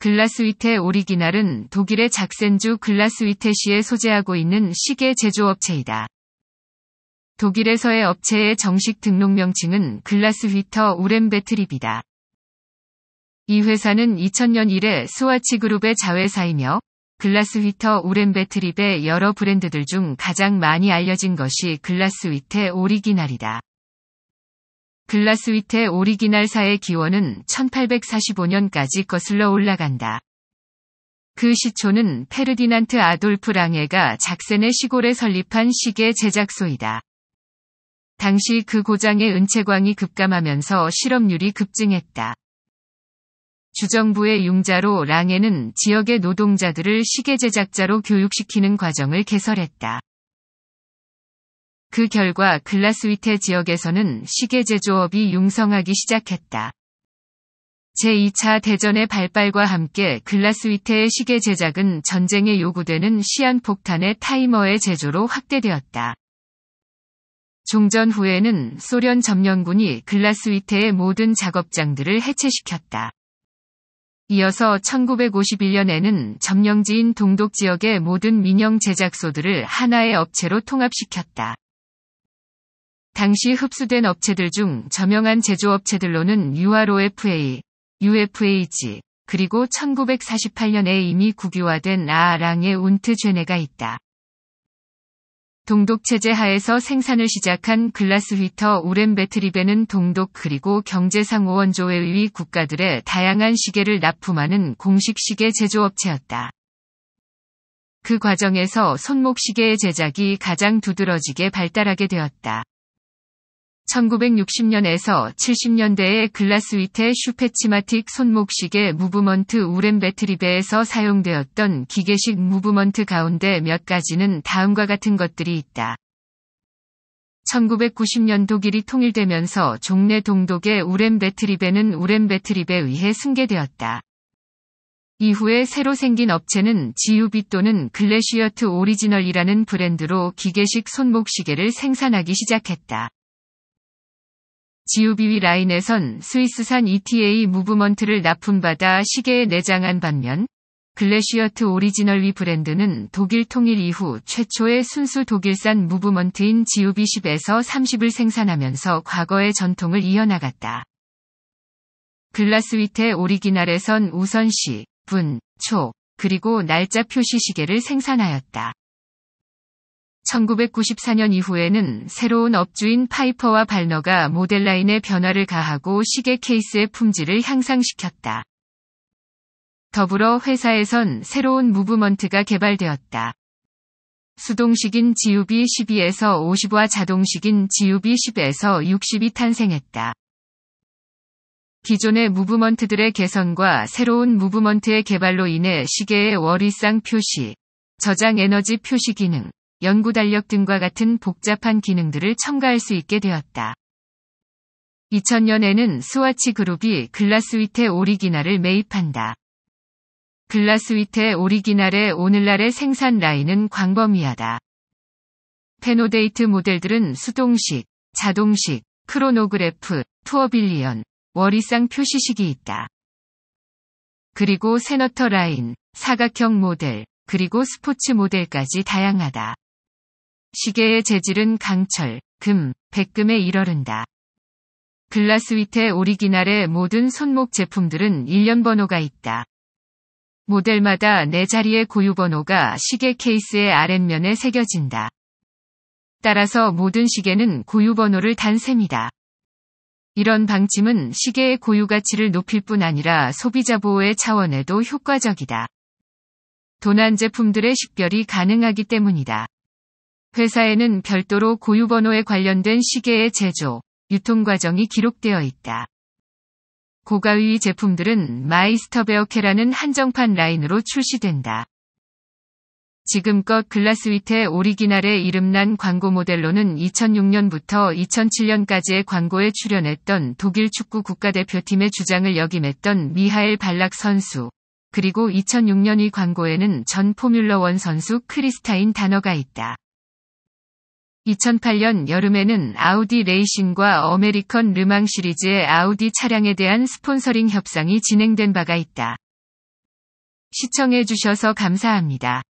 글라스위테 오리기날은 독일의 작센주 글라스위테시에 소재하고 있는 시계 제조업체이다. 독일에서의 업체의 정식 등록 명칭은 글라스휘터 우렌베트립이다. 이 회사는 2000년 이래 스와치 그룹의 자회사이며 글라스휘터 우렌베트립의 여러 브랜드들 중 가장 많이 알려진 것이 글라스위테 오리기날이다. 글라스위트의 오리기날사의 기원은 1845년까지 거슬러 올라간다. 그 시초는 페르디난트 아돌프 랑에가 작센의 시골에 설립한 시계 제작소이다. 당시 그 고장의 은채광이 급감하면서 실업률이 급증했다. 주정부의 융자로 랑에는 지역의 노동자들을 시계 제작자로 교육시키는 과정을 개설했다. 그 결과 글라스위테 지역에서는 시계 제조업이 융성하기 시작했다. 제2차 대전의 발발과 함께 글라스위테의 시계 제작은 전쟁에 요구되는 시한폭탄의 타이머의 제조로 확대되었다. 종전 후에는 소련 점령군이 글라스위테의 모든 작업장들을 해체시켰다. 이어서 1951년에는 점령지인 동독 지역의 모든 민영 제작소들을 하나의 업체로 통합시켰다. 당시 흡수된 업체들 중 저명한 제조업체들로는 UROFA, UFH, 그리고 1948년에 이미 국유화된 아랑의 운트 죄네가 있다. 동독 체제 하에서 생산을 시작한 글라스휘터 우렌베트립에는 동독 그리고 경제상 호원조에 의해 국가들의 다양한 시계를 납품하는 공식 시계 제조업체였다. 그 과정에서 손목시계의 제작이 가장 두드러지게 발달하게 되었다. 1960년에서 70년대에 글라스위테 슈페치마틱 손목시계 무브먼트 우렘 배트리베에서 사용되었던 기계식 무브먼트 가운데 몇 가지는 다음과 같은 것들이 있다. 1990년 독일이 통일되면서 종래 동독의 우렘 배트리베는 우렘 배트립에 의해 승계되었다. 이후에 새로 생긴 업체는 지유비 또는 글래시어트 오리지널이라는 브랜드로 기계식 손목시계를 생산하기 시작했다. g u b v 라인에선 스위스산 ETA 무브먼트를 납품받아 시계에 내장한 반면 글래시어트 오리지널 위 브랜드는 독일 통일 이후 최초의 순수 독일산 무브먼트인 g u b 1 0에서 30을 생산하면서 과거의 전통을 이어나갔다. 글라스위테 오리지날에선 우선 시, 분, 초, 그리고 날짜 표시 시계를 생산하였다. 1994년 이후에는 새로운 업주인 파이퍼와 발너가 모델 라인의 변화를 가하고 시계 케이스의 품질을 향상시켰다. 더불어 회사에선 새로운 무브먼트가 개발되었다. 수동식인 GUB12에서 50와 자동식인 GUB10에서 60이 탄생했다. 기존의 무브먼트들의 개선과 새로운 무브먼트의 개발로 인해 시계의 월이상 표시, 저장 에너지 표시 기능, 연구 달력 등과 같은 복잡한 기능들을 첨가할 수 있게 되었다. 2000년에는 스와치 그룹이 글라스위테 오리기나를 매입한다. 글라스위테 오리기날의 오늘날의 생산 라인은 광범위하다. 페노데이트 모델들은 수동식, 자동식, 크로노그래프, 투어빌리언, 월이상 표시식이 있다. 그리고 세너터 라인, 사각형 모델, 그리고 스포츠 모델까지 다양하다. 시계의 재질은 강철, 금, 백금에 이르른다. 글라스위테 오리기날의 모든 손목 제품들은 1년 번호가 있다. 모델마다 네 자리의 고유 번호가 시계 케이스의 아랫면에 새겨진다. 따라서 모든 시계는 고유 번호를 단 셈이다. 이런 방침은 시계의 고유 가치를 높일 뿐 아니라 소비자 보호의 차원에도 효과적이다. 도난 제품들의 식별이 가능하기 때문이다. 회사에는 별도로 고유번호에 관련된 시계의 제조, 유통 과정이 기록되어 있다. 고가위 제품들은 마이스터베어케라는 한정판 라인으로 출시된다. 지금껏 글라스위트의 오리기날의 이름난 광고 모델로는 2006년부터 2007년까지의 광고에 출연했던 독일 축구 국가대표팀의 주장을 역임했던 미하엘 발락 선수, 그리고 2006년 이 광고에는 전 포뮬러 원 선수 크리스타인 단어가 있다. 2008년 여름에는 아우디 레이싱과 어메리컨 르망 시리즈의 아우디 차량에 대한 스폰서링 협상이 진행된 바가 있다. 시청해주셔서 감사합니다.